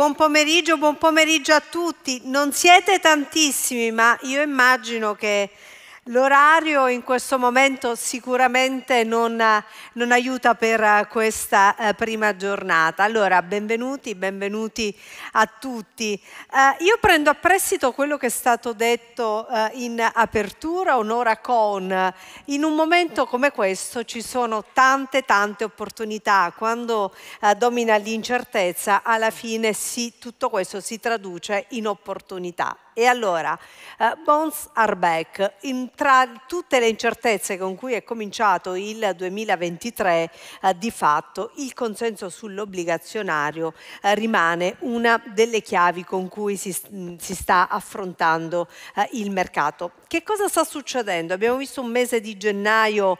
Buon pomeriggio, buon pomeriggio a tutti. Non siete tantissimi, ma io immagino che L'orario in questo momento sicuramente non, non, aiuta per eh, questa eh, prima giornata. Allora, benvenuti, benvenuti a tutti. Eh, io prendo a prestito quello che è stato detto eh, in apertura, onora con. Eh, in un momento come questo ci sono tante, tante opportunità. Quando eh, domina l'incertezza, alla fine sì, tutto questo si traduce in opportunità. E allora, uh, eh, Bonds are back. In, tra tutte le incertezze con cui è cominciato il 2023, uh, eh, di fatto il consenso sull'obbligazionario uh, rimane una delle chiavi con cui si, mm, si sta affrontando il mercato. Che cosa sta succedendo? Abbiamo visto un mese di gennaio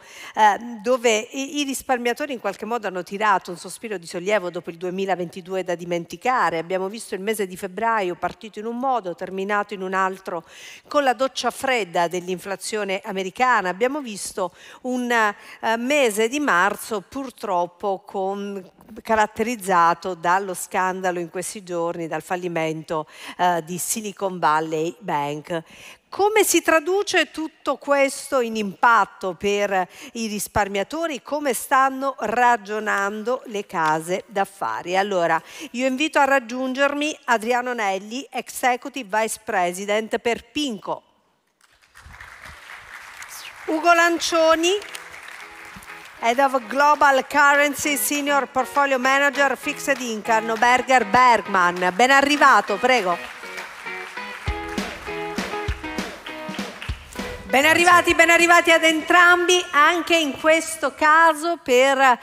dove i, i risparmiatori in qualche modo hanno tirato un sospiro di sollievo dopo il 2022 da dimenticare. Abbiamo visto il mese di febbraio partito in un modo, terminato cambiato in un altro. Con la doccia fredda dell'inflazione americana abbiamo visto un eh, mese di marzo purtroppo con caratterizzato dallo scandalo in questi giorni, dal fallimento eh, di Silicon Valley Bank. Come si traduce tutto questo in impatto per i risparmiatori? Come stanno ragionando le case d'affari? Allora, io invito a raggiungermi Adriano Nelli, Executive Vice President per Pinco. Ugo Lancioni, Head of Global Currency Senior Portfolio Manager Fixed Income Berger Bergman. Ben arrivato, prego. Ben arrivati, ben arrivati ad entrambi, anche in questo caso per eh,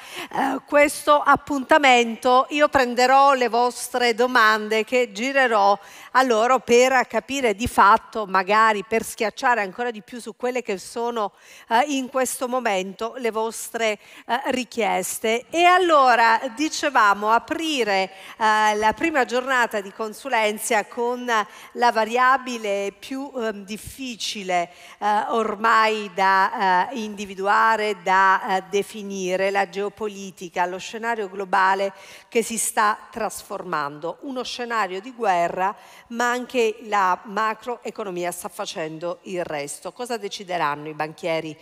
questo appuntamento io prenderò le vostre domande che girerò a loro per capire di fatto, magari per schiacciare ancora di più su quelle che sono eh, in questo momento le vostre eh, richieste. E allora dicevamo aprire eh, la prima giornata di consulenza con la variabile più ehm, difficile. Eh, eh, ormai da eh, individuare, da eh, definire, la geopolitica, lo scenario globale che si sta trasformando, uno scenario di guerra, ma anche la macroeconomia sta facendo il resto. Cosa decideranno i banchieri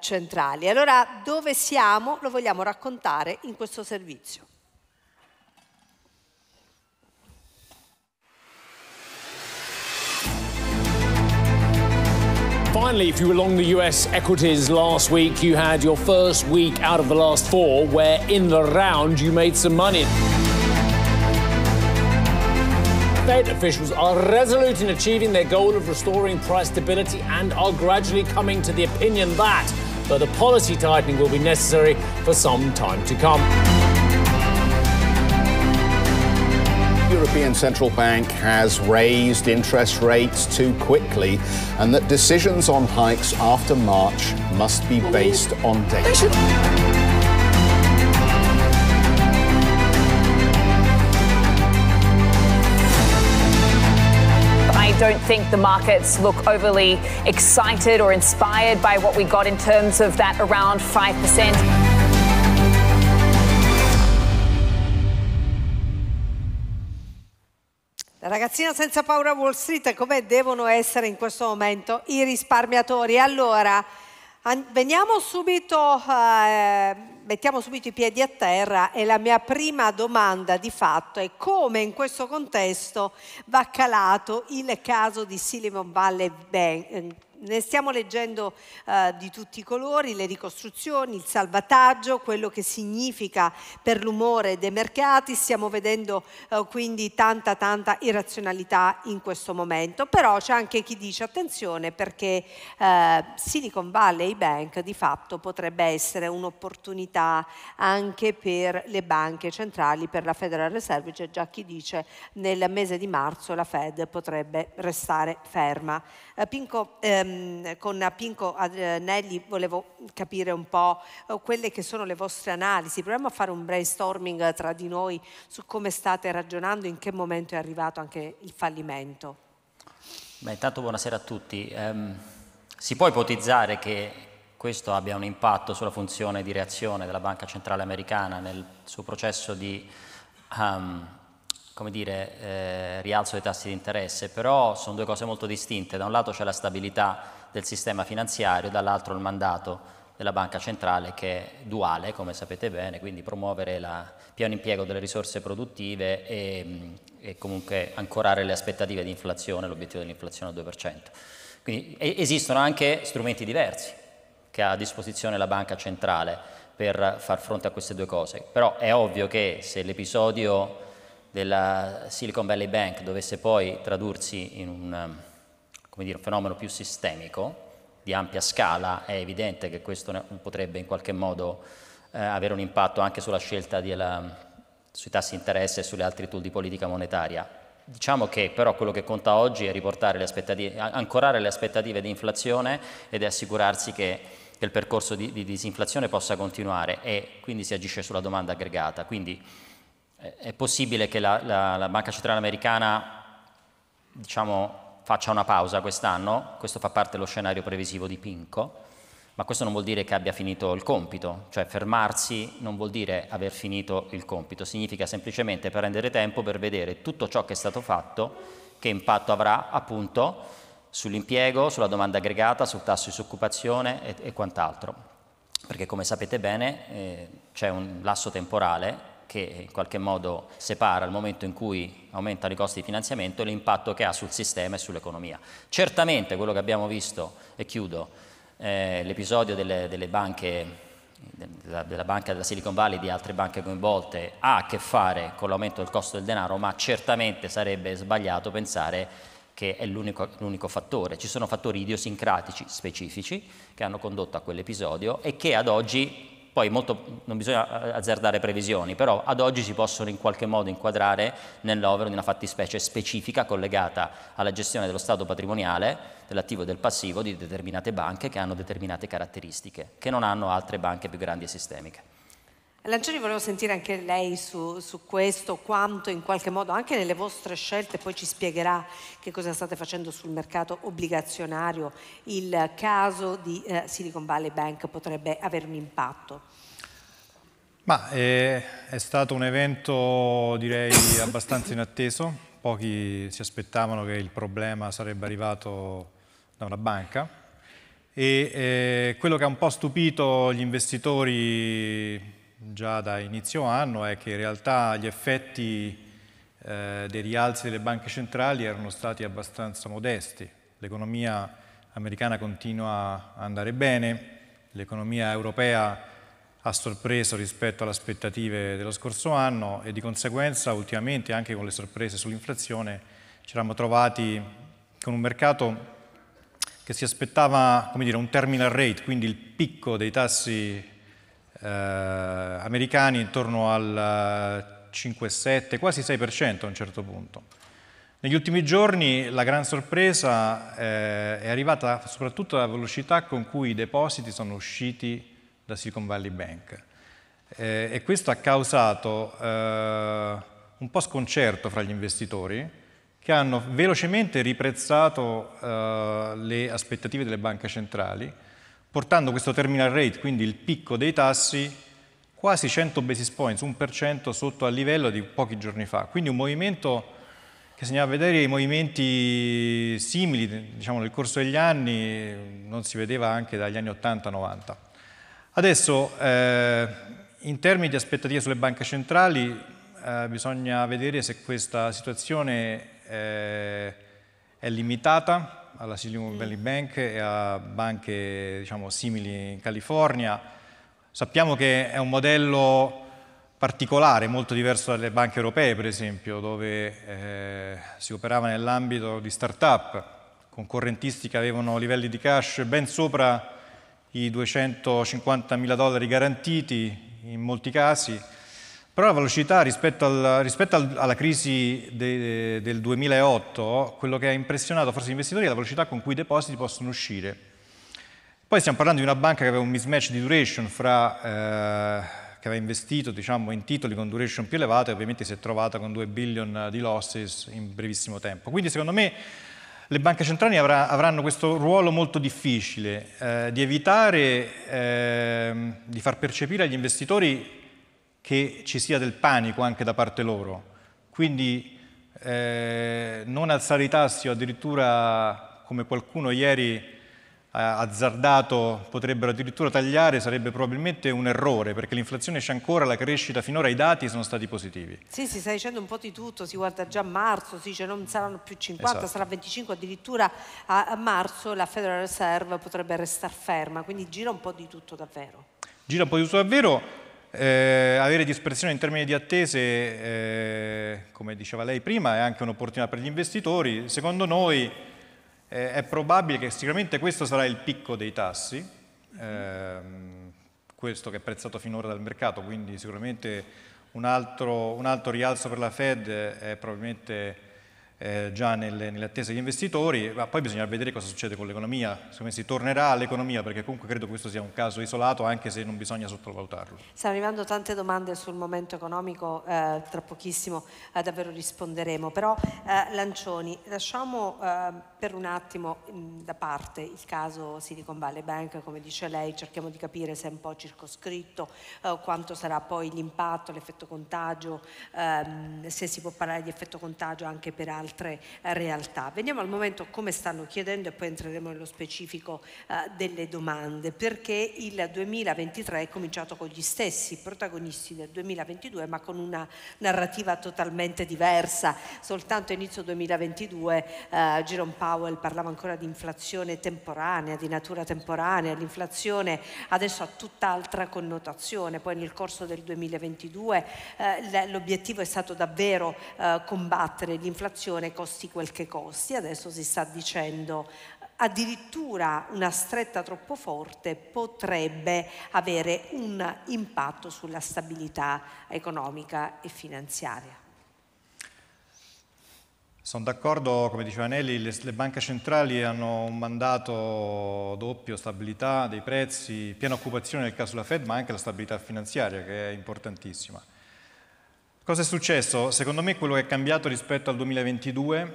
centrali? Allora, dove siamo lo vogliamo raccontare in questo servizio. finally, if you were along the US equities last week, you had your first week out of the last four where in the round you made some money. Fed officials are resolute in achieving their goal of restoring price stability and are gradually coming to the opinion that further policy tightening will be necessary for some time to come. European Central Bank has raised interest rates too quickly and that decisions on hikes after March must be based on data. don't think the markets look overly excited or inspired by what we got in terms of that around 5%. ragazzina senza paura Wall Street, come devono essere in questo momento i risparmiatori? Allora, veniamo subito, eh, mettiamo subito i piedi a terra e la mia prima domanda di fatto è come in questo contesto va calato il caso di Silicon Valley Bank, ne stiamo leggendo eh, di tutti i colori, le ricostruzioni, il salvataggio, quello che significa per l'umore dei mercati, stiamo vedendo eh, quindi tanta tanta irrazionalità in questo momento, però c'è anche chi dice attenzione perché eh, Silicon Valley Bank di fatto potrebbe essere un'opportunità anche per le banche centrali, per la Federal Reserve, c'è già chi dice nel mese di marzo la Fed potrebbe restare ferma. Eh, Pinco, ehm, ehm, con Pinco eh, Nelli volevo capire un po' eh, quelle che sono le vostre analisi. Proviamo a fare un brainstorming eh, tra di noi su come state ragionando, in che momento è arrivato anche il fallimento. Beh, intanto buonasera a tutti. Um, si può ipotizzare che questo abbia un impatto sulla funzione di reazione della Banca Centrale Americana nel suo processo di um, come dire, eh, rialzo dei tassi di interesse, però sono due cose molto distinte. Da un lato c'è la stabilità del sistema finanziario, dall'altro il mandato della banca centrale che è duale, come sapete bene, quindi promuovere il pieno impiego delle risorse produttive e, mm, e, comunque ancorare le aspettative di inflazione, l'obiettivo dell'inflazione al 2%. Quindi esistono anche strumenti diversi che ha a disposizione la banca centrale per far fronte a queste due cose, però è ovvio che se l'episodio della Silicon Valley Bank dovesse poi tradursi in un, eh, dire, un fenomeno più sistemico, di ampia scala, è evidente che questo potrebbe in qualche modo eh, avere un impatto anche sulla scelta della, sui tassi di interesse e sulle altre tool di politica monetaria. Diciamo che però quello che conta oggi è riportare le aspettative, ancorare le aspettative di inflazione ed assicurarsi che, che il percorso di, di disinflazione possa continuare e quindi si agisce sulla domanda aggregata. Quindi è possibile che la, la, la Banca Centrale Americana diciamo, faccia una pausa quest'anno, questo fa parte dello scenario previsivo di Pinco, ma questo non vuol dire che abbia finito il compito, cioè fermarsi non vuol dire aver finito il compito, significa semplicemente prendere tempo per vedere tutto ciò che è stato fatto, che impatto avrà appunto sull'impiego, sulla domanda aggregata, sul tasso di disoccupazione e, e quant'altro. Perché come sapete bene eh, c'è un lasso temporale che in qualche modo separa il momento in cui aumentano i costi di finanziamento e l'impatto che ha sul sistema e sull'economia. Certamente quello che abbiamo visto, e chiudo, eh, l'episodio delle, delle banche della, della, banca della Silicon Valley e di altre banche coinvolte ha a che fare con l'aumento del costo del denaro, ma certamente sarebbe sbagliato pensare che è l'unico, l'unico fattore. Ci sono fattori idiosincratici specifici che hanno condotto a quell'episodio e che ad oggi poi molto, non bisogna eh, azzardare previsioni, però ad oggi si possono in qualche modo inquadrare nell'overo di una fattispecie specifica collegata alla gestione dello stato patrimoniale, dell'attivo e del passivo di determinate banche che hanno determinate caratteristiche, che non hanno altre banche più grandi e sistemiche. Lanciani volevo sentire anche lei su, su, questo, quanto in qualche modo anche nelle vostre scelte, poi ci spiegherà che cosa state facendo sul mercato obbligazionario, il caso di eh, Silicon Valley Bank potrebbe avere un impatto. Ma eh, è stato un evento direi abbastanza inatteso, pochi si aspettavano che il problema sarebbe arrivato da una banca e eh, quello che ha un po' stupito gli investitori già da inizio anno è che in realtà gli effetti eh, dei rialzi delle banche centrali erano stati abbastanza modesti. L'economia americana continua a andare bene, l'economia europea ha sorpreso rispetto alle aspettative dello scorso anno e di conseguenza ultimamente anche con le sorprese sull'inflazione ci eravamo trovati con un mercato che si aspettava dire, un terminal rate, quindi il picco dei tassi eh, americani intorno al 5,7, eh, quasi 6% a un certo punto. Negli ultimi giorni la gran sorpresa eh, è arrivata soprattutto alla velocità con cui i depositi sono usciti da Silicon Valley Bank eh, e questo ha causato eh, un po' sconcerto fra gli investitori che hanno velocemente riprezzato eh, le aspettative delle banche centrali portando questo terminal rate, quindi il picco dei tassi, quasi 100 basis points, 1% sotto al livello di pochi giorni fa. Quindi un movimento che se andiamo a vedere i movimenti simili diciamo, nel corso degli anni, non si vedeva anche dagli anni 80-90. Adesso, eh, in termini di aspettative sulle banche centrali, eh, bisogna vedere se questa situazione eh, è limitata alla Silicon Valley Bank e a banche diciamo, simili in California. Sappiamo che è un modello particolare, molto diverso dalle banche europee per esempio, dove eh, si operava nell'ambito di start-up, concorrentisti che avevano livelli di cash ben sopra i 250 mila dollari garantiti in molti casi, però la velocità rispetto, al, rispetto al, alla crisi de, del 2008, quello che ha impressionato forse gli investitori è la velocità con cui i depositi possono uscire. Poi stiamo parlando di una banca che aveva un mismatch di duration fra, eh, che aveva investito diciamo, in titoli con duration più elevata e ovviamente si è trovata con 2 billion di losses in brevissimo tempo. Quindi secondo me le banche centrali avrà, avranno questo ruolo molto difficile eh, di evitare eh, di far percepire agli investitori che ci sia del panico anche da parte loro. Quindi eh, non alzare i tassi o addirittura, come qualcuno ieri ha azzardato, potrebbero addirittura tagliare, sarebbe probabilmente un errore, perché l'inflazione c'è ancora, la crescita finora, i dati sono stati positivi. Sì, si sta dicendo un po' di tutto, si guarda già a marzo, si dice non saranno più 50, esatto. sarà 25, addirittura a, a marzo la Federal Reserve potrebbe restare ferma, quindi gira un po' di tutto davvero. Gira un po' di tutto davvero eh, avere dispersione in termini di attese, eh, come diceva lei prima, è anche un'opportunità per gli investitori. Secondo noi eh, è probabile che sicuramente questo sarà il picco dei tassi, ehm, questo che è prezzato finora dal mercato, quindi sicuramente un altro, un altro rialzo per la Fed è probabilmente eh, già nelle, nelle, attese degli investitori, ma poi bisogna vedere cosa succede con l'economia, come si tornerà all'economia perché comunque credo che questo sia un caso isolato anche se non bisogna sottovalutarlo. Stanno arrivando tante domande sul momento economico, eh, tra pochissimo eh, davvero risponderemo, però eh, Lancioni, lasciamo eh, per un attimo mh, mm, da parte il caso Silicon Valley Bank, come dice lei, cerchiamo di capire se è un po' circoscritto, eh, quanto sarà poi l'impatto, l'effetto contagio, ehm, se si può parlare di effetto contagio anche per altri altre eh, realtà. Veniamo al momento come stanno chiedendo e poi entreremo nello specifico eh, delle domande, perché il 2023 è cominciato con gli stessi protagonisti del 2022, ma con una narrativa totalmente diversa. Soltanto inizio 2022 eh, Jerome Powell parlava ancora di inflazione temporanea, di natura temporanea, l'inflazione adesso ha tutt'altra connotazione, poi nel corso del 2022 eh, l'obiettivo è stato davvero eh, combattere l'inflazione inflazione costi quel che costi, adesso si sta dicendo addirittura una stretta troppo forte potrebbe avere un impatto sulla stabilità economica e finanziaria. Sono d'accordo, come diceva Nelly, le, le, banche centrali hanno un mandato doppio, stabilità dei prezzi, piena occupazione nel caso della Fed, ma anche la stabilità finanziaria che è importantissima. Cosa è successo? Secondo me quello che è cambiato rispetto al 2022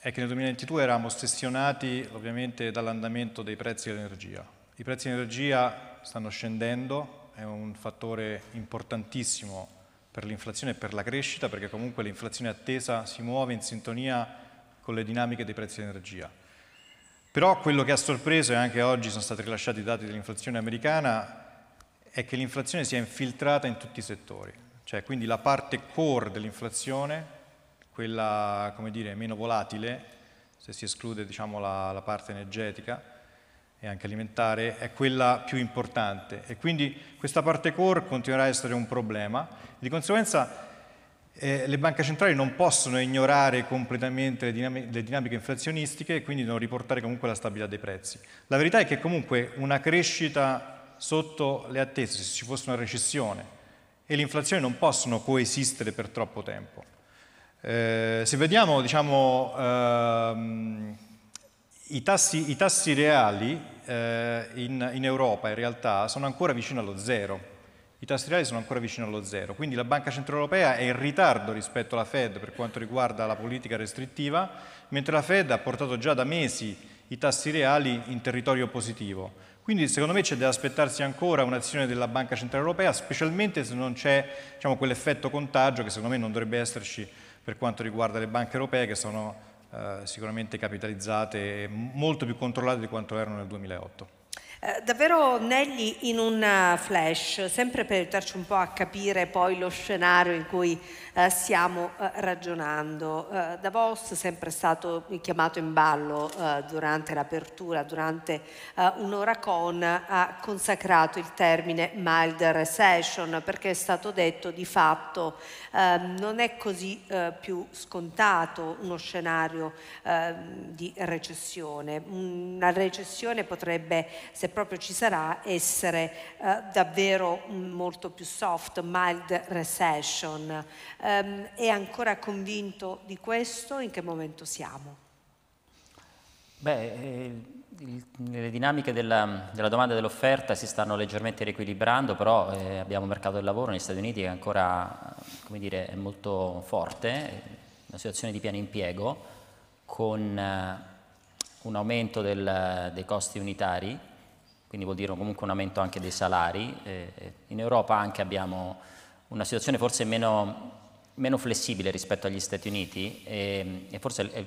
è che nel 2022 eravamo ossessionati ovviamente dall'andamento dei prezzi dell'energia. I prezzi dell'energia stanno scendendo, è un fattore importantissimo per l'inflazione e per la crescita, perché comunque l'inflazione attesa si muove in sintonia con le dinamiche dei prezzi dell'energia. Però quello che ha sorpreso, e anche oggi sono stati rilasciati i dati dell'inflazione americana, è che l'inflazione si è infiltrata in tutti i settori. Cioè, quindi la parte core dell'inflazione, quella come dire, meno volatile, se si esclude diciamo, la, la parte energetica e anche alimentare, è quella più importante. E quindi questa parte core continuerà a essere un problema. Di conseguenza eh, le banche centrali non possono ignorare completamente le, dinam- le, dinamiche inflazionistiche e quindi devono riportare comunque la stabilità dei prezzi. La verità è che comunque una crescita sotto le attese, se ci fosse una recessione e l'inflazione non possono coesistere per troppo tempo. Eh, se vediamo diciamo, ehm, i, tassi, i, tassi, reali eh, in, in, Europa in realtà sono ancora vicino allo zero, i tassi reali sono ancora vicino allo zero, quindi la Banca Centrale Europea è in ritardo rispetto alla Fed per quanto riguarda la politica restrittiva, mentre la Fed ha portato già da mesi i tassi reali in territorio positivo. Quindi secondo me c'è da aspettarsi ancora un'azione della Banca Centrale Europea, specialmente se non c'è diciamo, quell'effetto contagio che secondo me non dovrebbe esserci per quanto riguarda le banche europee che sono eh, sicuramente capitalizzate e molto più controllate di quanto erano nel 2008. Eh, davvero Nelli in un eh, flash, sempre per aiutarci un po' a capire poi lo scenario in cui eh, stiamo eh, ragionando. Eh, Davos sempre stato chiamato in ballo durante l'apertura, durante un'ora con, ha consacrato il termine mild recession perché è stato detto di fatto non è così più scontato uno scenario di recessione. Una recessione potrebbe, se proprio ci sarà, essere davvero mm, molto più soft, mild recession ehm, è ancora convinto di questo? In che momento siamo? Beh, eh, il, le dinamiche della, della domanda e dell'offerta si stanno leggermente riequilibrando, però eh, abbiamo un mercato del lavoro negli Stati Uniti che ancora come dire, è molto forte, eh, una situazione di pieno impiego con eh, un aumento del, dei costi unitari, quindi vuol dire comunque un aumento anche dei salari. Eh, in Europa anche abbiamo una situazione forse meno meno flessibile rispetto agli Stati Uniti e, e forse è,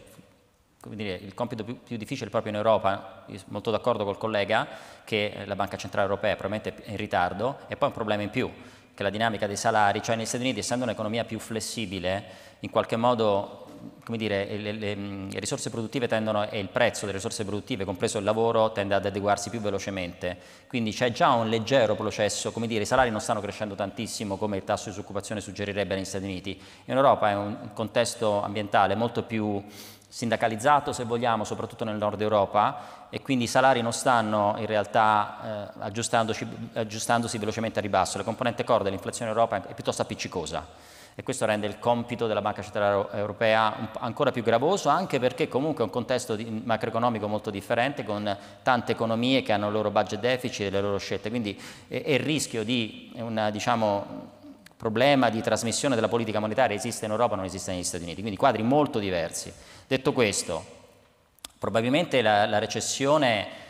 dire, il compito più, più, difficile proprio in Europa, molto d'accordo col collega che la Banca Centrale Europea è probabilmente è in ritardo e poi un problema in più che è la dinamica dei salari, cioè negli Stati Uniti essendo un'economia più flessibile in qualche modo come dire, le, le, mm, le, risorse produttive tendono, e il prezzo delle risorse produttive, compreso il lavoro, tende ad adeguarsi più velocemente. Quindi c'è già un leggero processo, come dire, i salari non stanno crescendo tantissimo come il tasso di disoccupazione suggerirebbe negli Stati Uniti. In Europa è un contesto ambientale molto più sindacalizzato se vogliamo, soprattutto nel nord Europa e quindi i salari non stanno in realtà eh, aggiustandosi velocemente a ribasso, la componente core dell'inflazione in Europa è piuttosto appiccicosa e questo rende il compito della Banca Centrale Europea ancora più gravoso anche perché comunque è un contesto macroeconomico molto differente con tante economie che hanno il loro budget deficit e le loro scelte, quindi è il rischio di un diciamo, problema di trasmissione della politica monetaria esiste in Europa, non esiste negli Stati Uniti, quindi quadri molto diversi. Detto questo, probabilmente la, la recessione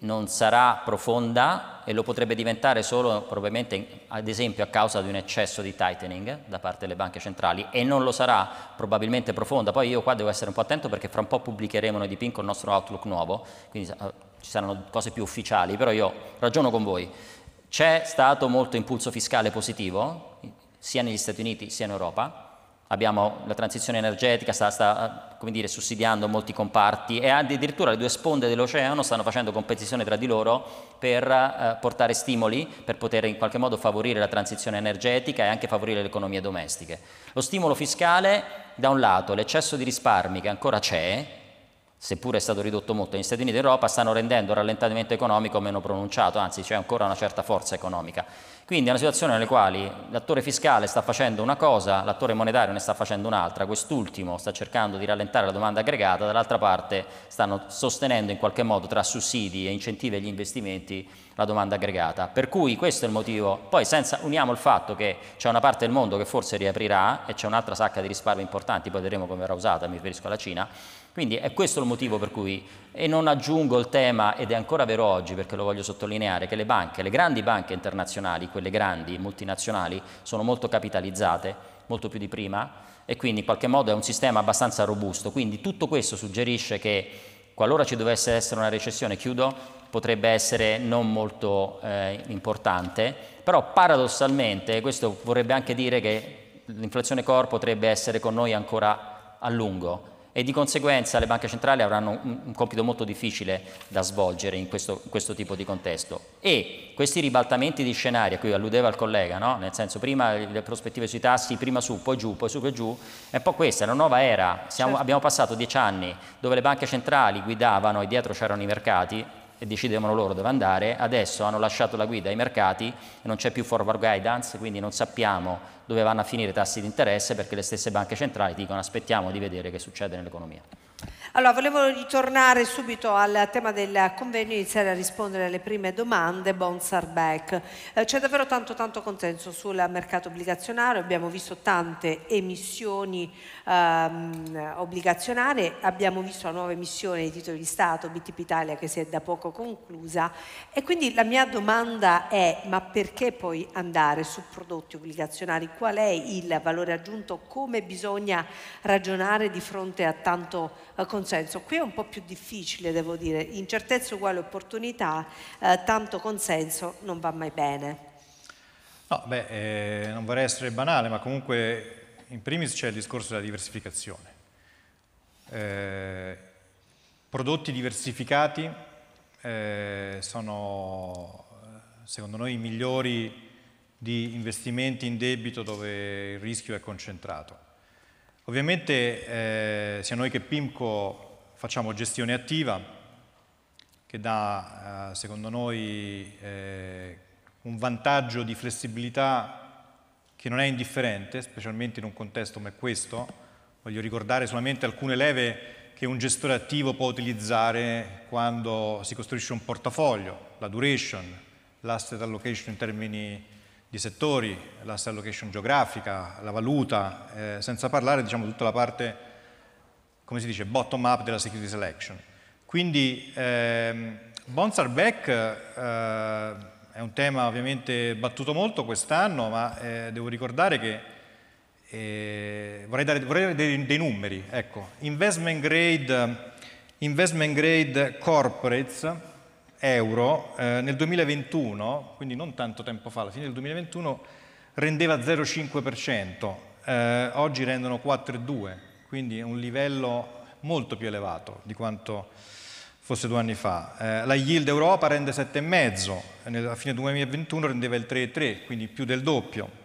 non sarà profonda e lo potrebbe diventare solo probabilmente ad esempio a causa di un eccesso di tightening da parte delle banche centrali e non lo sarà probabilmente profonda. Poi io qua devo essere un po' attento perché fra un po' pubblicheremo noi di PIN con il nostro outlook nuovo, quindi eh, ci saranno cose più ufficiali, però io ragiono con voi. C'è stato molto impulso fiscale positivo sia negli Stati Uniti sia in Europa, Abbiamo, la transizione energetica sta, sta dire, sussidiando molti comparti e addirittura le due sponde dell'oceano stanno facendo competizione tra di loro per eh, portare stimoli per poter in qualche modo favorire la transizione energetica e anche favorire le economie domestiche. Lo stimolo fiscale, da un lato, l'eccesso di risparmi che ancora c'è, seppure è stato ridotto molto negli Stati Uniti d'Europa, stanno rendendo il rallentamento economico meno pronunciato, anzi c'è ancora una certa forza economica quindi è una situazione nelle quali l'attore fiscale sta facendo una cosa, l'attore monetario ne sta facendo un'altra, quest'ultimo sta cercando di rallentare la domanda aggregata, dall'altra parte stanno sostenendo in qualche modo tra sussidi e incentivi agli investimenti la domanda aggregata. Per cui questo è il motivo. Poi senza, uniamo il fatto che c'è una parte del mondo che forse riaprirà e c'è un'altra sacca di risparmi importanti, poi vedremo come verrà usata, mi riferisco alla Cina. Quindi è questo il motivo per cui, e non aggiungo il tema, ed è ancora vero oggi perché lo voglio sottolineare, che le banche, le grandi banche internazionali, quelle grandi, multinazionali, sono molto capitalizzate, molto più di prima, e quindi in qualche modo è un sistema abbastanza robusto. Quindi tutto questo suggerisce che qualora ci dovesse essere una recessione, chiudo, potrebbe essere non molto eh, importante, però paradossalmente questo vorrebbe anche dire che l'inflazione core potrebbe essere con noi ancora a lungo, e di conseguenza le banche centrali avranno un, un compito molto difficile da svolgere in questo, in questo, tipo di contesto. E questi ribaltamenti di scenari a cui alludeva il collega, no? nel senso prima le prospettive sui tassi, prima su, poi giù, poi su, poi giù, è un po' questa, è una nuova era. Siamo, certo. Abbiamo passato dieci anni dove le banche centrali guidavano e dietro c'erano i mercati, e decidevano loro dove andare, adesso hanno lasciato la guida ai mercati non c'è più forward guidance, quindi non sappiamo dove vanno a finire i tassi di interesse perché le stesse banche centrali dicono aspettiamo di vedere che succede nell'economia. Allora, volevo ritornare subito al tema del convegno e iniziare a rispondere alle prime domande. Bonsar back. Eh, c'è davvero tanto tanto consenso sul mercato obbligazionario, abbiamo visto tante emissioni ehm, obbligazionarie, abbiamo visto la nuova emissione di titoli di Stato, BTP Italia, che si è da poco conclusa e quindi la mia domanda è ma perché poi andare su prodotti obbligazionari? Qual è il valore aggiunto? Come bisogna ragionare di fronte a tanto eh, consenso? consenso. Qui è un po' più difficile, devo dire, incertezza uguale opportunità, eh, tanto consenso non va mai bene. No, beh, eh, non vorrei essere banale, ma comunque in primis c'è il discorso della diversificazione. Eh, prodotti diversificati eh, sono secondo noi i migliori di investimenti in debito dove il rischio è concentrato. Ovviamente eh, sia noi che PIMCO facciamo gestione attiva, che dà eh, secondo noi eh, un vantaggio di flessibilità che non è indifferente, specialmente in un contesto come questo. Voglio ricordare solamente alcune leve che un gestore attivo può utilizzare quando si costruisce un portafoglio, la duration, l'asset allocation in termini di di settori, l'asset allocation geografica, la valuta, eh, senza parlare diciamo, tutta la parte, come si dice, bottom up della security selection. Quindi ehm, bonds are back eh, è un tema ovviamente battuto molto quest'anno, ma eh, devo ricordare che eh, vorrei dare, vorrei dare dei, dei, numeri. Ecco, investment grade, investment grade corporates euro eh, nel 2021, quindi non tanto tempo fa, alla fine del 2021 rendeva 0,5%, eh, oggi rendono 4,2%, quindi un livello molto più elevato di quanto fosse due anni fa. Eh, la yield Europa rende 7,5%, a fine 2021 rendeva il 3,3%, quindi più del doppio.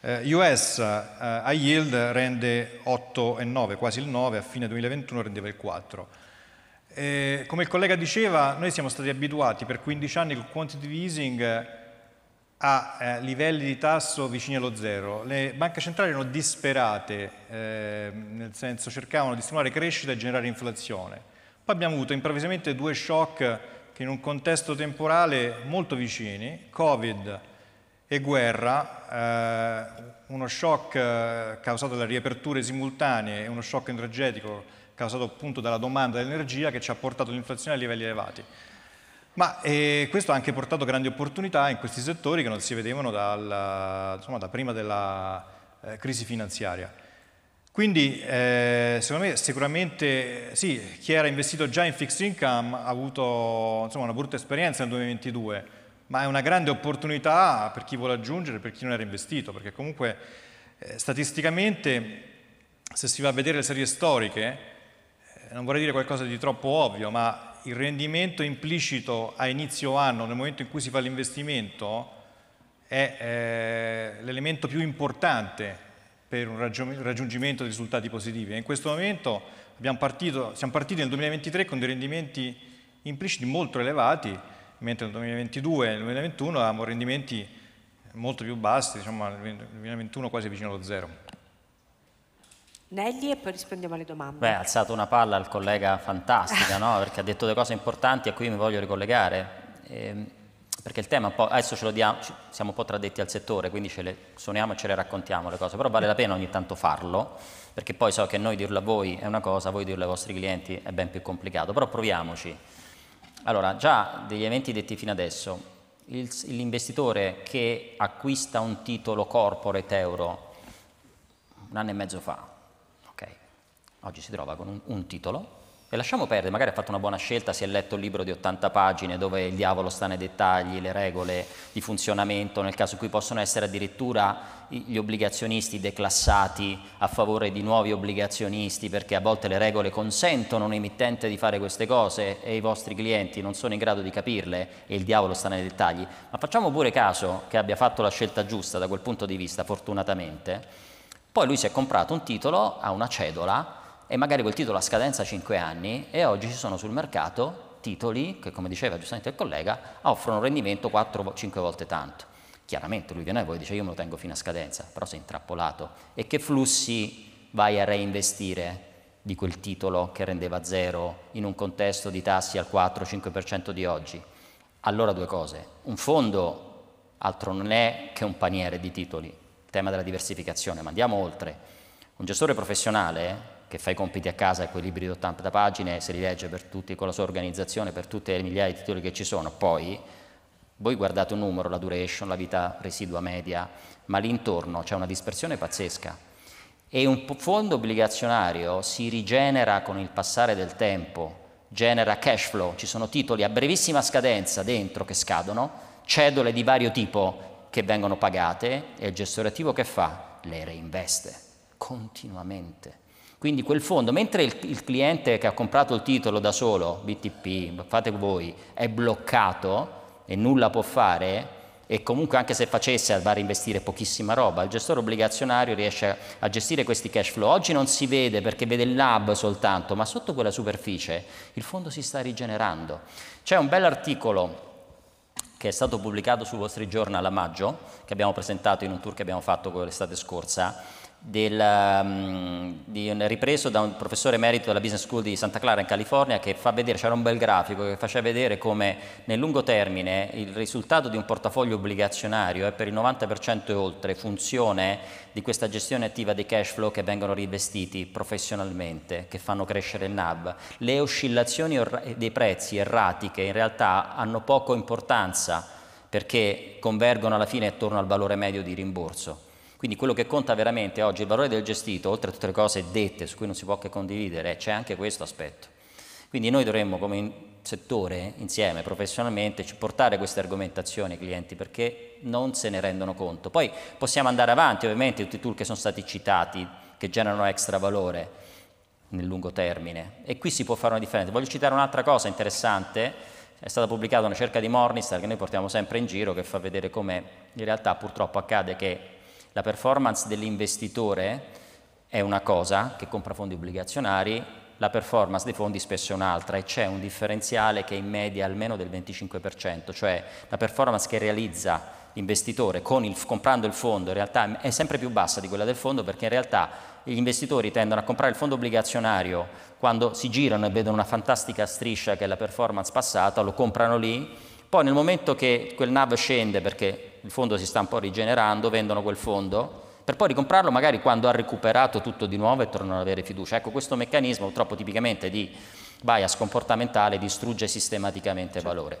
Eh, US eh, a yield rende 8,9, quasi il 9, a fine 2021 rendeva il 4. Eh, come il collega diceva, noi siamo stati abituati per 15 anni col quantitative easing eh, a eh, livelli di tasso vicini allo zero. Le banche centrali erano disperate, eh, nel senso cercavano di stimolare crescita e generare inflazione. Poi abbiamo avuto improvvisamente due shock che in un contesto temporale molto vicini, Covid e guerra, eh, uno shock eh, causato dalle riaperture simultanee e uno shock energetico causato appunto dalla domanda dell'energia che ci ha portato l'inflazione a livelli elevati. Ma eh, questo ha anche portato grandi opportunità in questi settori che non si vedevano dal, insomma, da prima della eh, crisi finanziaria. Quindi eh, secondo me sicuramente sì, chi era investito già in fixed income ha avuto insomma, una brutta esperienza nel 2022, ma è una grande opportunità per chi vuole aggiungere, per chi non era investito, perché comunque eh, statisticamente se si va a vedere le serie storiche, non vorrei dire qualcosa di troppo ovvio, ma il rendimento implicito a inizio anno, nel momento in cui si fa l'investimento, è eh, l'elemento più importante per un raggiungimento di risultati positivi. E in questo momento partito, siamo partiti nel 2023 con dei rendimenti impliciti molto elevati, mentre nel 2022 e nel 2021 avevamo rendimenti molto più bassi, diciamo nel 2021 quasi vicino allo zero. Nelli e poi rispondiamo alle domande. Beh, ha alzato una palla al collega fantastica, no? perché ha detto delle cose importanti a cui mi voglio ricollegare. Ehm, perché il tema adesso ce lo diamo, siamo un po' tradetti al settore, quindi ce le suoniamo e ce le raccontiamo le cose, però vale la pena ogni tanto farlo, perché poi so che noi dirlo a voi è una cosa, voi dirlo ai vostri clienti è ben più complicato, però proviamoci. Allora, già degli eventi detti fino adesso, l'investitore che acquista un titolo corporate euro un anno e mezzo fa, oggi si trova con un, un titolo e lasciamo perdere, magari ha fatto una buona scelta, si è letto un libro di 80 pagine dove il diavolo sta nei dettagli, le regole di funzionamento, nel caso in cui possono essere addirittura gli obbligazionisti declassati a favore di nuovi obbligazionisti, perché a volte le regole consentono a un emittente di fare queste cose e i vostri clienti non sono in grado di capirle e il diavolo sta nei dettagli. Ma facciamo pure caso che abbia fatto la scelta giusta da quel punto di vista, fortunatamente. Poi lui si è comprato un titolo, ha una cedola, e magari quel titolo ha scadenza 5 anni e oggi ci sono sul mercato titoli che, come diceva giustamente il collega, offrono un rendimento 4-5 volte tanto. Chiaramente lui viene a voi e dice io me lo tengo fino a scadenza, però sei intrappolato. E che flussi vai a reinvestire di quel titolo che rendeva zero in un contesto di tassi al 4-5% di oggi? Allora due cose. Un fondo altro non è che un paniere di titoli, tema della diversificazione, ma andiamo oltre. Un gestore professionale che fa i compiti a casa e quei libri di 80 pagine se li legge per tutti, con la sua organizzazione, per tutte le migliaia di titoli che ci sono. Poi voi guardate un numero, la duration, la vita residua media, ma lì intorno c'è una dispersione pazzesca. E un fondo obbligazionario si rigenera con il passare del tempo, genera cash flow, ci sono titoli a brevissima scadenza dentro che scadono, cedole di vario tipo che vengono pagate e il gestore attivo che fa? Le reinveste continuamente. Quindi quel fondo, mentre il, il, cliente che ha comprato il titolo da solo, BTP, fate voi, è bloccato e nulla può fare, e comunque anche se facesse va a investire pochissima roba, il gestore obbligazionario riesce a, a gestire questi cash flow. Oggi non si vede perché vede il lab soltanto, ma sotto quella superficie il fondo si sta rigenerando. C'è un bel articolo che è stato pubblicato su Wall Street a maggio, che abbiamo presentato in un tour che abbiamo fatto l'estate scorsa, del, mm, un, ripreso da un professore emerito della Business School di Santa Clara in California che fa vedere, c'era un bel grafico che faceva vedere come nel lungo termine il risultato di un portafoglio obbligazionario è per il 90% e oltre funzione di questa gestione attiva dei cash flow che vengono rivestiti professionalmente, che fanno crescere il NAV. Le oscillazioni dei prezzi erratiche in realtà hanno poco importanza perché convergono alla fine attorno al valore medio di rimborso quindi quello che conta veramente oggi, il valore del gestito, oltre a tutte le cose dette su cui non si può che condividere, c'è anche questo aspetto. Quindi noi dovremmo come settore, insieme, professionalmente, portare queste argomentazioni ai clienti perché non se ne rendono conto. Poi possiamo andare avanti, ovviamente tutti i tool che sono stati citati, che generano extra valore nel lungo termine. E qui si può fare una differenza. Voglio citare un'altra cosa interessante, è stata pubblicata una cerca di Morningstar che noi portiamo sempre in giro, che fa vedere come in realtà purtroppo accade che la performance dell'investitore è una cosa che compra fondi obbligazionari, la performance dei fondi spesso è un'altra e c'è un differenziale che è in media almeno del 25%, cioè la performance che realizza l'investitore il, comprando il fondo in realtà è sempre più bassa di quella del fondo perché in realtà gli investitori tendono a comprare il fondo obbligazionario quando si girano e vedono una fantastica striscia che è la performance passata, lo comprano lì, poi nel momento che quel NAV scende perché il fondo si sta un po' rigenerando, vendono quel fondo per poi ricomprarlo magari quando ha recuperato tutto di nuovo e tornano ad avere fiducia. Ecco, questo meccanismo purtroppo tipicamente di bias comportamentale distrugge sistematicamente certo. valore.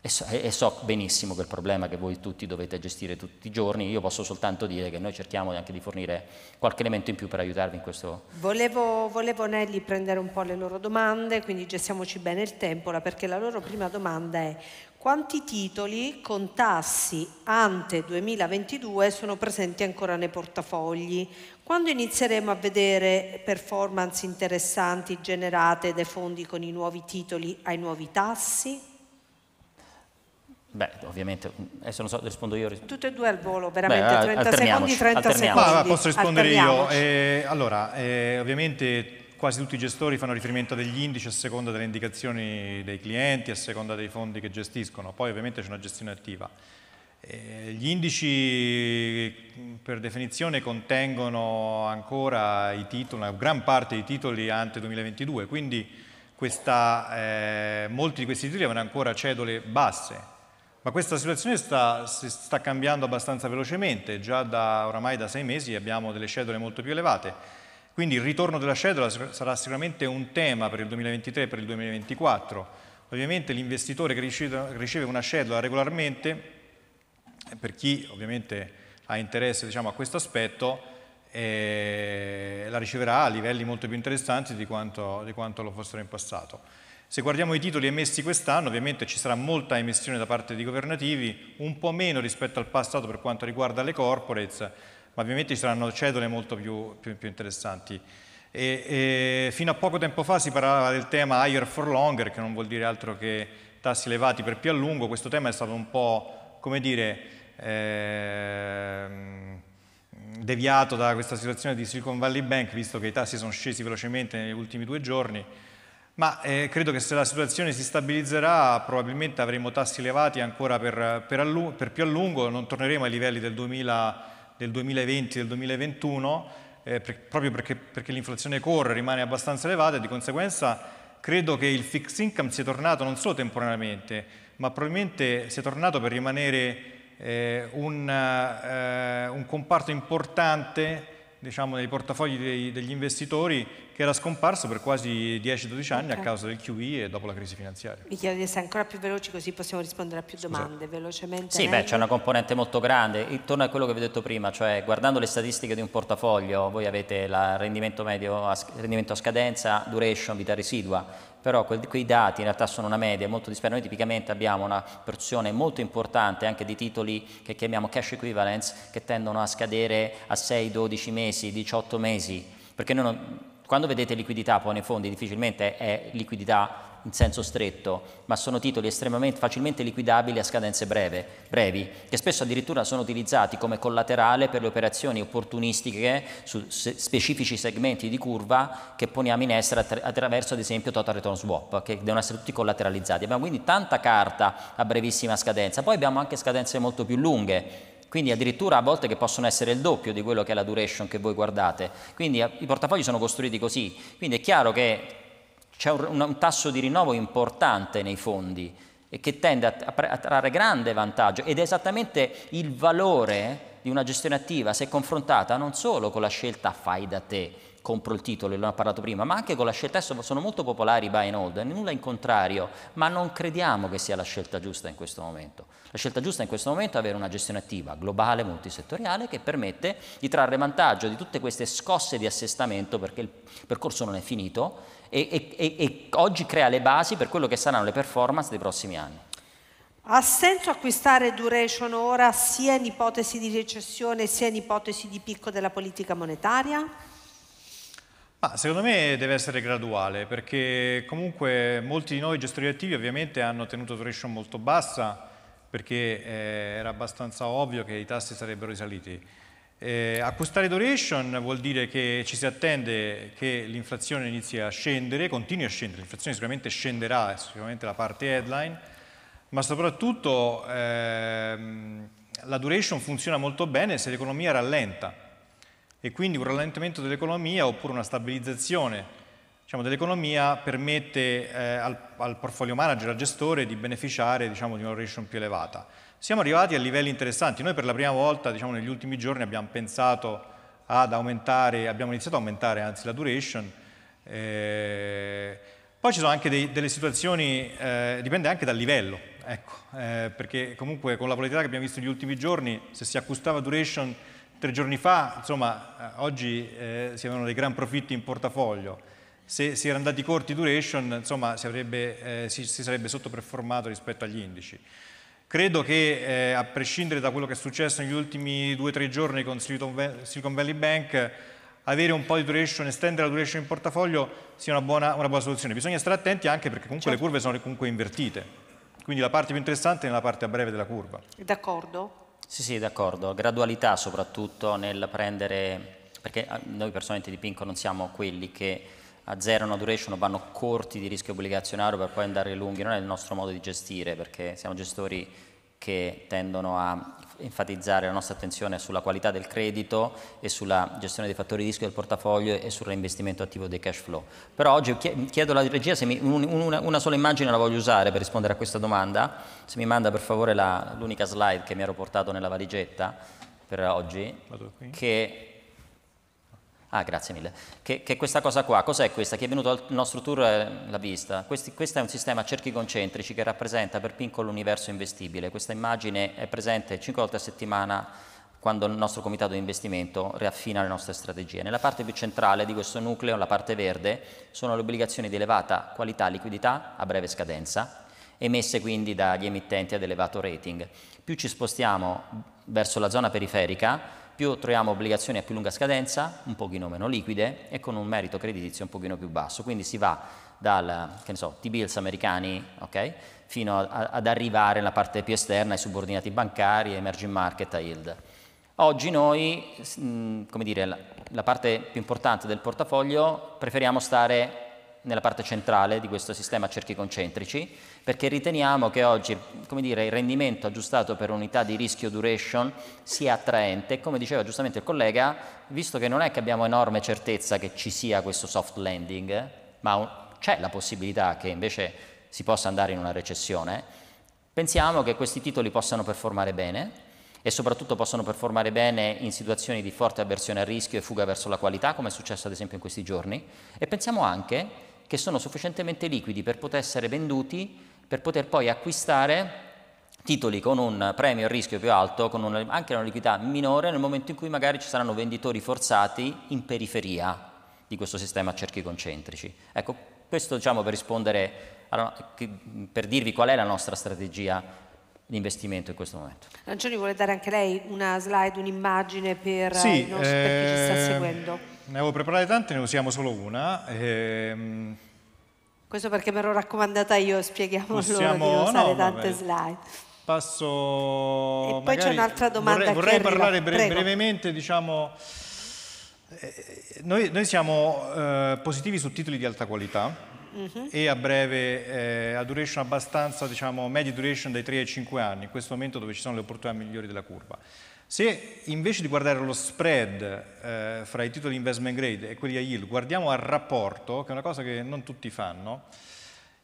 E so, e so, benissimo che il problema che voi tutti dovete gestire tutti i giorni, io posso soltanto dire che noi cerchiamo anche di fornire qualche elemento in più per aiutarvi in questo. Volevo, volevo Nelly prendere un po' le loro domande, quindi gestiamoci bene il tempo, perché la loro prima domanda è quanti titoli con tassi ante 2022 sono presenti ancora nei portafogli? Quando inizieremo a vedere performance interessanti generate dai fondi con i nuovi titoli ai nuovi tassi? Beh, ovviamente, mm, adesso non so, rispondo io. Tutte e due al volo, veramente, Beh, 30 secondi, 30 secondi. Ma, posso rispondere io. Eh, allora, eh, ovviamente quasi tutti i gestori fanno riferimento a degli indici a seconda delle indicazioni dei clienti, a seconda dei fondi che gestiscono, poi ovviamente c'è una gestione attiva. Eh, gli indici per definizione contengono ancora i titoli, una gran parte dei titoli ante 2022, quindi questa, eh, molti di questi titoli avranno ancora cedole basse, ma questa situazione sta, si sta cambiando abbastanza velocemente, già da, oramai da sei mesi abbiamo delle cedole molto più elevate quindi il ritorno della cedola sarà sicuramente un tema per il 2023 e per il 2024. Ovviamente l'investitore che riceve una cedola regolarmente, eh, per chi ovviamente ha interesse diciamo, a questo aspetto, eh, la riceverà a livelli molto più interessanti di quanto, di quanto lo fossero in passato. Se guardiamo i titoli emessi quest'anno, ovviamente ci sarà molta emissione da parte dei governativi, un po' meno rispetto al passato per quanto riguarda le corporates, ma ovviamente ci saranno cedole molto più, più, più interessanti. E, e fino a poco tempo fa si parlava del tema higher for longer, che non vuol dire altro che tassi elevati per più a lungo, questo tema è stato un po', come dire, ehm, deviato da questa situazione di Silicon Valley Bank, visto che i tassi sono scesi velocemente negli ultimi due giorni, ma eh, credo che se la situazione si stabilizzerà probabilmente avremo tassi elevati ancora per, per, per più a lungo, non torneremo ai livelli del 2000 del 2020 e del 2021, eh, per, proprio perché, perché l'inflazione core rimane abbastanza elevata e di conseguenza credo che il fixed income sia tornato non solo temporaneamente, ma probabilmente sia tornato per rimanere eh, un, eh, un comparto importante diciamo, nei portafogli dei, degli investitori che era scomparso per quasi 10-12 anni okay. a causa del QE e dopo la crisi finanziaria. Mi chiedo di essere ancora più veloci così possiamo rispondere a più domande Scusa. velocemente. Sì, beh, c'è una componente molto grande, intorno a quello che vi ho detto prima, cioè guardando le statistiche di un portafoglio, voi avete il rendimento medio, rendimento a scadenza, duration, vita residua, però quei dati in realtà sono una media molto disperata. Noi tipicamente abbiamo una porzione molto importante anche di titoli che chiamiamo cash equivalence che tendono a scadere a 6, 12 mesi, 18 mesi, perché non, quando vedete liquidità poi nei fondi difficilmente è liquidità in senso stretto, ma sono titoli estremamente facilmente liquidabili a scadenze breve, brevi, che spesso addirittura sono utilizzati come collaterale per le operazioni opportunistiche su specifici segmenti di curva che poniamo in essere attra attraverso ad esempio total return swap, che devono essere tutti collateralizzati. Abbiamo quindi tanta carta a brevissima scadenza, poi abbiamo anche scadenze molto più lunghe, quindi addirittura a volte che possono essere il doppio di quello che è la duration che voi guardate. Quindi i portafogli sono costruiti così, quindi è chiaro che c'è un, un, un tasso di rinnovo importante nei fondi e che tende a, a, a trarre grande vantaggio ed è esattamente il valore di una gestione attiva se confrontata non solo con la scelta fai da te, compro il titolo, l'ho parlato prima, ma anche con la scelta, adesso sono molto popolari i buy and hold, nulla in contrario, ma non crediamo che sia la scelta giusta in questo momento. La scelta giusta in questo momento è avere una gestione attiva, globale, multisettoriale, che permette di trarre vantaggio di tutte queste scosse di assestamento, perché il percorso non è finito, e, e, e oggi crea le basi per quello che saranno le performance dei prossimi anni. Ha senso acquistare duration ora sia in ipotesi di recessione sia in ipotesi di picco della politica monetaria? Ah, secondo me deve essere graduale perché comunque molti di noi gestori attivi ovviamente hanno tenuto duration molto bassa perché eh, era abbastanza ovvio che i tassi sarebbero risaliti. Eh, accostare duration vuol dire che ci si attende che l'inflazione inizi a scendere, continui a scendere, l'inflazione sicuramente scenderà, è sicuramente la parte headline, ma soprattutto ehm, la duration funziona molto bene se l'economia rallenta e quindi un rallentamento dell'economia oppure una stabilizzazione diciamo, dell'economia permette eh, al, al portfolio manager, al gestore di beneficiare diciamo, di una duration più elevata. Siamo arrivati a livelli interessanti, noi per la prima volta diciamo, negli ultimi giorni abbiamo pensato ad aumentare, abbiamo iniziato ad aumentare anzi la duration, eh, poi ci sono anche dei, delle situazioni, eh, dipende anche dal livello, ecco, eh, perché comunque con la volatilità che abbiamo visto negli ultimi giorni, se si accostava duration tre giorni fa, insomma, eh, oggi eh, si avevano dei gran profitti in portafoglio, se si erano andati corti duration, insomma, si, avrebbe, eh, si, si sarebbe sottoperformato rispetto agli indici. Credo che eh, a prescindere da quello che è successo negli ultimi due o tre giorni con Silicon Valley Bank, avere un po' di duration, estendere la duration in portafoglio sia una buona, una buona soluzione. Bisogna stare attenti anche perché comunque certo. le curve sono comunque invertite, quindi la parte più interessante è nella parte a breve della curva. D'accordo? Sì, sì, d'accordo. Gradualità soprattutto nel prendere, perché eh, noi personalmente di Pinco non siamo quelli che a zero no duration vanno corti di rischio obbligazionario per poi andare lunghi, non è il nostro modo di gestire perché siamo gestori che tendono a enfatizzare la nostra attenzione sulla qualità del credito e sulla gestione dei fattori di rischio del portafoglio e sul reinvestimento attivo dei cash flow. Però oggi chiedo alla regia se mi, un, una, una, sola immagine la voglio usare per rispondere a questa domanda, se mi manda per favore l'unica slide che mi ero portato nella valigetta per oggi, che Ah, grazie mille. Che, che questa cosa qua, cos'è questa? Chi è venuto al nostro tour eh, l'ha vista. Questi, questo è un sistema a cerchi concentrici che rappresenta per Pinco l'universo investibile. Questa immagine è presente cinque volte a settimana quando il nostro comitato di investimento riaffina le nostre strategie. Nella parte più centrale di questo nucleo, la parte verde, sono le obbligazioni di elevata qualità e liquidità a breve scadenza, emesse quindi dagli emittenti ad elevato rating. Più ci spostiamo verso la zona periferica, più troviamo obbligazioni a più lunga scadenza, un pochino meno liquide e con un merito creditizio un pochino più basso. Quindi si va dal, che ne so, T-bills americani, ok? Fino a, ad arrivare nella parte più esterna ai subordinati bancari, emerging market, a yield. Oggi noi, come dire, la, la parte più importante del portafoglio, preferiamo stare nella parte centrale di questo sistema a cerchi concentrici, perché riteniamo che oggi dire, il rendimento aggiustato per unità di rischio duration sia attraente e come diceva giustamente il collega, visto che non è che abbiamo enorme certezza che ci sia questo soft landing, ma c'è la possibilità che invece si possa andare in una recessione, pensiamo che questi titoli possano performare bene e soprattutto possono performare bene in situazioni di forte avversione al rischio e fuga verso la qualità, come è successo ad esempio in questi giorni, e pensiamo anche che sono sufficientemente liquidi per poter essere venduti per poter poi acquistare titoli con un premio a rischio più alto, con una, anche una liquidità minore nel momento in cui magari ci saranno venditori forzati in periferia di questo sistema a cerchi concentrici. Ecco, questo diciamo per rispondere, a, per dirvi qual è la nostra strategia di investimento in questo momento. Lancioni vuole dare anche lei una slide, un'immagine per, sì, nostri, eh, per chi ci sta ehm, seguendo? Ne avevo preparate tante, ne usiamo solo una. Ehm questo perché me l'ho raccomandata io, spieghiamo Possiamo, loro di usare no, tante slide. Passo... E poi c'è un'altra domanda vorrei, vorrei parlare bre brevemente, diciamo... Eh, noi, noi, siamo eh, positivi su titoli di alta qualità mm -hmm. e a breve eh, a duration abbastanza, diciamo, media duration dai 3 ai 5 anni, in questo momento dove ci sono le opportunità migliori della curva. Se invece di guardare lo spread eh, fra i titoli investment grade e quelli a yield, guardiamo al rapporto, che è una cosa che non tutti fanno,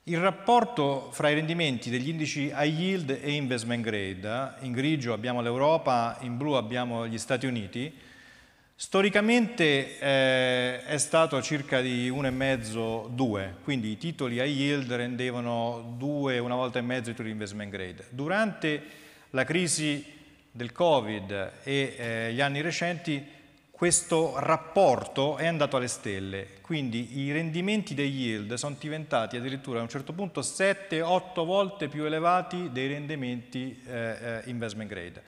il rapporto fra i rendimenti degli indici high yield e investment grade, in grigio abbiamo l'Europa, in blu abbiamo gli Stati Uniti, storicamente eh, è stato circa di 1,5-2, quindi i titoli high yield rendevano 2, una volta e mezzo i titoli investment grade. Durante la crisi del Covid e eh, gli anni recenti questo rapporto è andato alle stelle, quindi i rendimenti dei yield sono diventati addirittura a un certo punto 7-8 volte più elevati dei rendimenti eh, eh investment grade.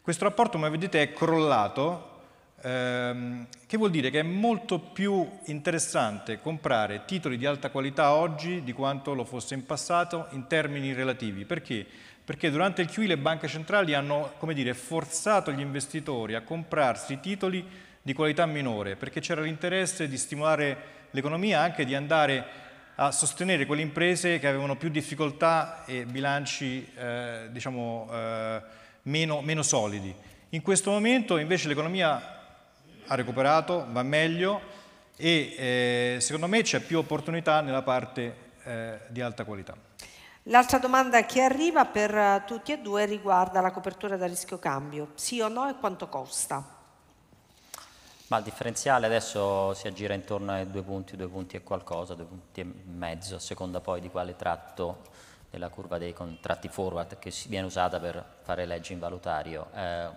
Questo rapporto, come vedete, è crollato, ehm, che vuol dire che è molto più interessante comprare titoli di alta qualità oggi di quanto lo fosse in passato in termini relativi. Perché? perché durante il QI le banche centrali hanno dire, forzato gli investitori a comprarsi titoli di qualità minore, perché c'era l'interesse di stimolare l'economia anche di andare a sostenere quelle imprese che avevano più difficoltà e bilanci eh, diciamo, eh, meno, meno solidi. In questo momento invece l'economia ha recuperato, va meglio e eh, secondo me c'è più opportunità nella parte eh, di alta qualità. L'altra domanda che arriva per eh, tutti e due riguarda la copertura da rischio cambio, sì o no e quanto costa? Ma il differenziale adesso si aggira intorno ai due punti, due punti e qualcosa, due punti e mezzo, a seconda poi di quale tratto della curva dei contratti forward che viene usata per fare legge in valutario. Eh,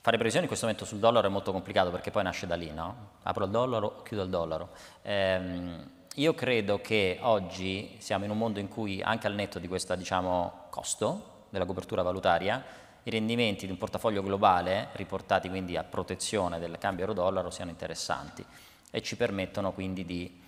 fare previsioni in questo momento sul dollaro è molto complicato perché poi nasce da lì, no? Apro il dollaro, chiudo il dollaro. Eh, io credo che oggi siamo in un mondo in cui anche al netto di questo diciamo, costo della copertura valutaria, i rendimenti di un portafoglio globale, riportati quindi a protezione del cambio euro-dollaro, siano interessanti e ci permettono quindi di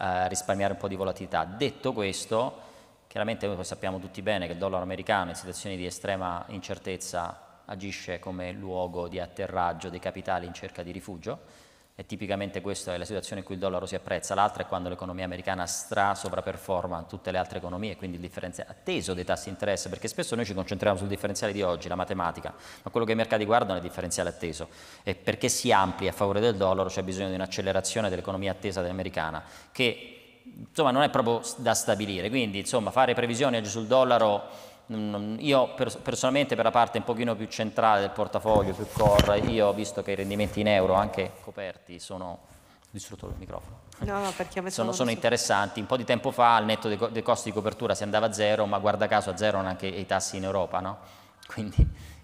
eh, risparmiare un po' di volatilità. Detto questo, chiaramente noi sappiamo tutti bene che il dollaro americano in situazioni di estrema incertezza agisce come luogo di atterraggio dei capitali in cerca di rifugio, e tipicamente questa è la situazione in cui il dollaro si apprezza, l'altra è quando l'economia americana stra sovraperforma tutte le altre economie, quindi il differenziale atteso dei tassi di interesse, perché spesso noi ci concentriamo sul differenziale di oggi, la matematica, ma quello che i mercati guardano è il differenziale atteso e perché si amplia a favore del dollaro c'è bisogno di un'accelerazione dell'economia attesa dell'americana che insomma non è proprio da stabilire, quindi insomma fare previsioni oggi sul dollaro io personalmente per la parte un pochino più centrale del portafoglio, più core, io ho visto che i rendimenti in euro anche coperti sono distrutto il microfono. No, no, sono, sono, sono interessanti. Un po' di tempo fa al netto dei, co dei, costi di copertura si andava a zero, ma guarda caso a zero anche i tassi in Europa, no? Quindi,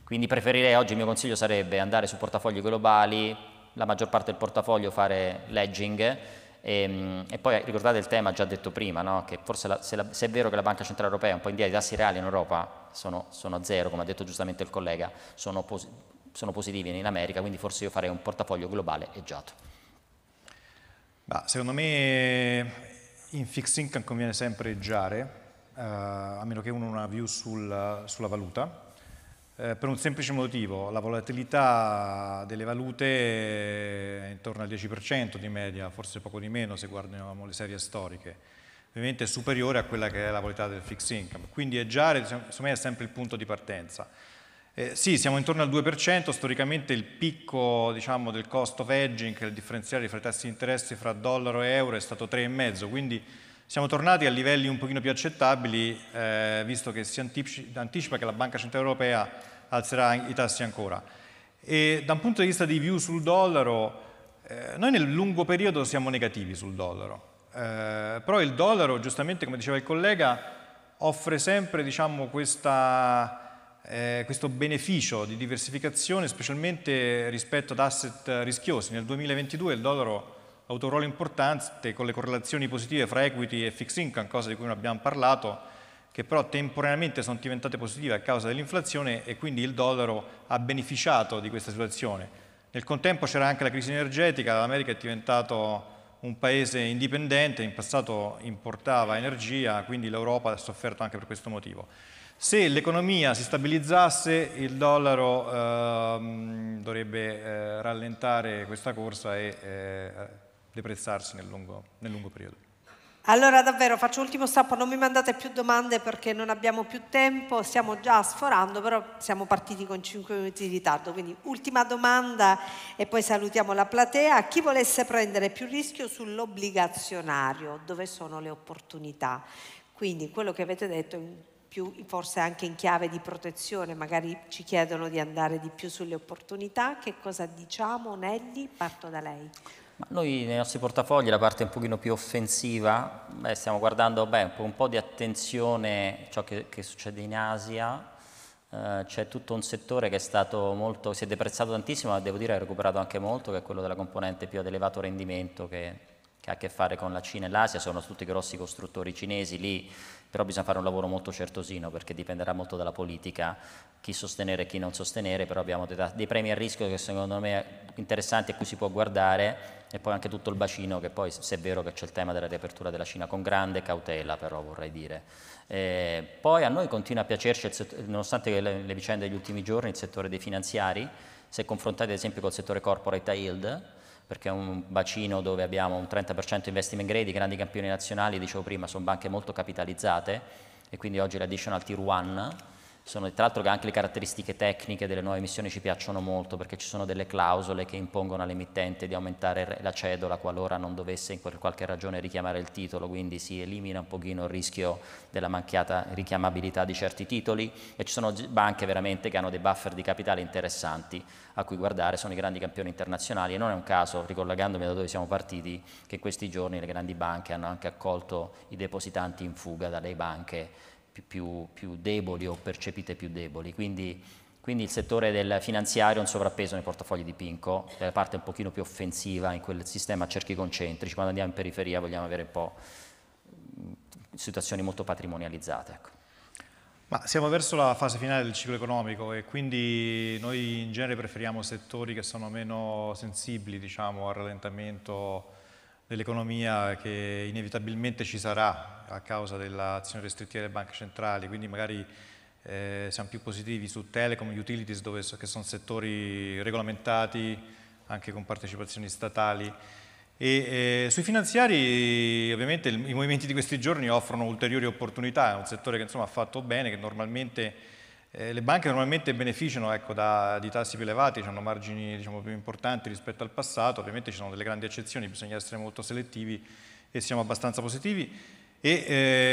quindi preferirei oggi il mio consiglio sarebbe andare su portafogli globali, la maggior parte del portafoglio fare ledging e, ehm, e, poi ricordate il tema già detto prima, no? che forse la, se, la, se, è vero che la Banca Centrale Europea è un po' indietro, i tassi reali in Europa sono, sono a zero, come ha detto giustamente il collega, sono, posi sono positivi in America, quindi forse io farei un portafoglio globale eggiato. Bah, secondo me in fixed income conviene sempre eggiare, eh, a meno che uno non ha view sul, sulla valuta, eh, per un semplice motivo, la volatilità delle valute è intorno al 10% di media, forse poco di meno se guardiamo le serie storiche, ovviamente è superiore a quella che è la volatilità del fixed income, quindi è già, secondo me, è sempre il punto di partenza. Eh, sì, siamo intorno al 2%, storicamente il picco diciamo, del cost of hedging, il differenziale fra i tassi di interesse fra dollaro e euro è stato 3,5, quindi siamo tornati a livelli un pochino più accettabili, eh, visto che si anticipa che la Banca Centrale Europea alzerà i tassi ancora. E da un punto di vista di view sul dollaro, eh, noi nel lungo periodo siamo negativi sul dollaro, eh, però il dollaro, giustamente come diceva il collega, offre sempre diciamo, questa, eh, questo beneficio di diversificazione, specialmente rispetto ad asset rischiosi. Nel 2022 il dollaro ha avuto un ruolo importante con le correlazioni positive fra equity e fixed income, cosa di cui non abbiamo parlato, che però temporaneamente sono diventate positive a causa dell'inflazione e quindi il dollaro ha beneficiato di questa situazione. Nel contempo c'era anche la crisi energetica, l'America è diventato un paese indipendente, in passato importava energia, quindi l'Europa ha sofferto anche per questo motivo. Se l'economia si stabilizzasse il dollaro ehm, dovrebbe eh, rallentare questa corsa e eh, deprezzarsi nel lungo, nel lungo periodo. Allora davvero faccio l'ultimo stappo, non mi mandate più domande perché non abbiamo più tempo, stiamo già sforando, però siamo partiti con 5 minuti di ritardo, quindi ultima domanda e poi salutiamo la platea. Chi volesse prendere più rischio sull'obbligazionario, dove sono le opportunità? Quindi quello che avete detto più, forse anche in chiave di protezione, magari ci chiedono di andare di più sulle opportunità, che cosa diciamo Nelly? Parto da lei. Ma noi nei nostri portafogli, la parte un pochino più offensiva, beh, stiamo guardando beh, un po' di attenzione ciò che, che succede in Asia, Uh, c'è tutto un settore che è stato molto, si è deprezzato tantissimo, ma devo dire ha recuperato anche molto, che è quello della componente più ad elevato rendimento che, che ha a che fare con la Cina e l'Asia, sono tutti grossi costruttori cinesi lì, però bisogna fare un lavoro molto certosino perché dipenderà molto dalla politica, chi sostenere e chi non sostenere, però abbiamo dei, dei premi a rischio che secondo me interessanti a cui si può guardare e poi anche tutto il bacino che poi se è vero che c'è il tema della riapertura della Cina con grande cautela però vorrei dire eh, poi a noi continua a piacerci settore, nonostante le, le, vicende degli ultimi giorni il settore dei finanziari se confrontati ad esempio col settore corporate yield perché è un bacino dove abbiamo un 30% investment grade, i grandi campioni nazionali, dicevo prima, sono banche molto capitalizzate e quindi oggi l'additional tier 1 sono tra l'altro anche le caratteristiche tecniche delle nuove emissioni ci piacciono molto perché ci sono delle clausole che impongono all'emittente di aumentare la cedola qualora non dovesse per qualche ragione richiamare il titolo, quindi si elimina un pochino il rischio della manchiata richiamabilità di certi titoli e ci sono banche veramente che hanno dei buffer di capitale interessanti a cui guardare, sono i grandi campioni internazionali e non è un caso, ricollegandomi da dove siamo partiti, che in questi giorni le grandi banche hanno anche accolto i depositanti in fuga dalle banche più, più deboli o percepite più deboli. Quindi, quindi, il settore del finanziario è un sovrappeso nei portafogli di Pinco, è la parte un pochino più offensiva in quel sistema a cerchi concentrici, quando andiamo in periferia vogliamo avere un po' situazioni molto patrimonializzate. Ecco. Ma siamo verso la fase finale del ciclo economico e quindi noi in genere preferiamo settori che sono meno sensibili diciamo, al rallentamento dell'economia che inevitabilmente ci sarà a causa dell'azione restrittiva delle banche centrali, quindi magari eh, siamo più positivi su telecom, utilities, dove, che sono settori regolamentati, anche con partecipazioni statali. E, eh, sui finanziari ovviamente il, i movimenti di questi giorni offrono ulteriori opportunità, è un settore che insomma, ha fatto bene, che normalmente eh, le banche normalmente beneficiano ecco, da, di tassi più elevati, hanno margini diciamo, più importanti rispetto al passato, ovviamente ci sono delle grandi eccezioni, bisogna essere molto selettivi e siamo abbastanza positivi. E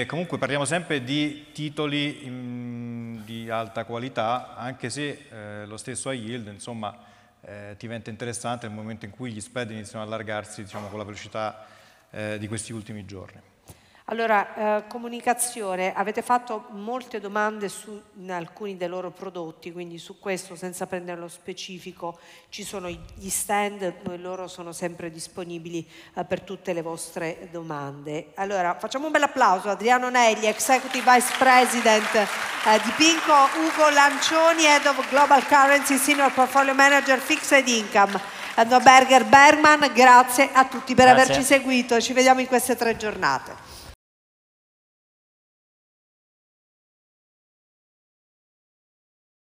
eh, comunque parliamo sempre di titoli in, mm, di alta qualità, anche se eh, lo stesso a yield insomma, eh, diventa interessante nel momento in cui gli spread iniziano ad allargarsi diciamo, con la velocità eh, di questi ultimi giorni. Allora, eh, comunicazione, avete fatto molte domande su alcuni dei loro prodotti, quindi su questo senza prenderlo specifico ci sono gli stand, noi eh, loro sono sempre disponibili eh, per tutte le vostre domande. Allora, facciamo un bel applauso Adriano Negli, Executive Vice President eh, di Pinco, Ugo Lancioni, Head of Global Currency, Senior Portfolio Manager Fixed Income. Berger Berman, grazie a tutti per grazie. averci seguito, ci vediamo in queste tre giornate.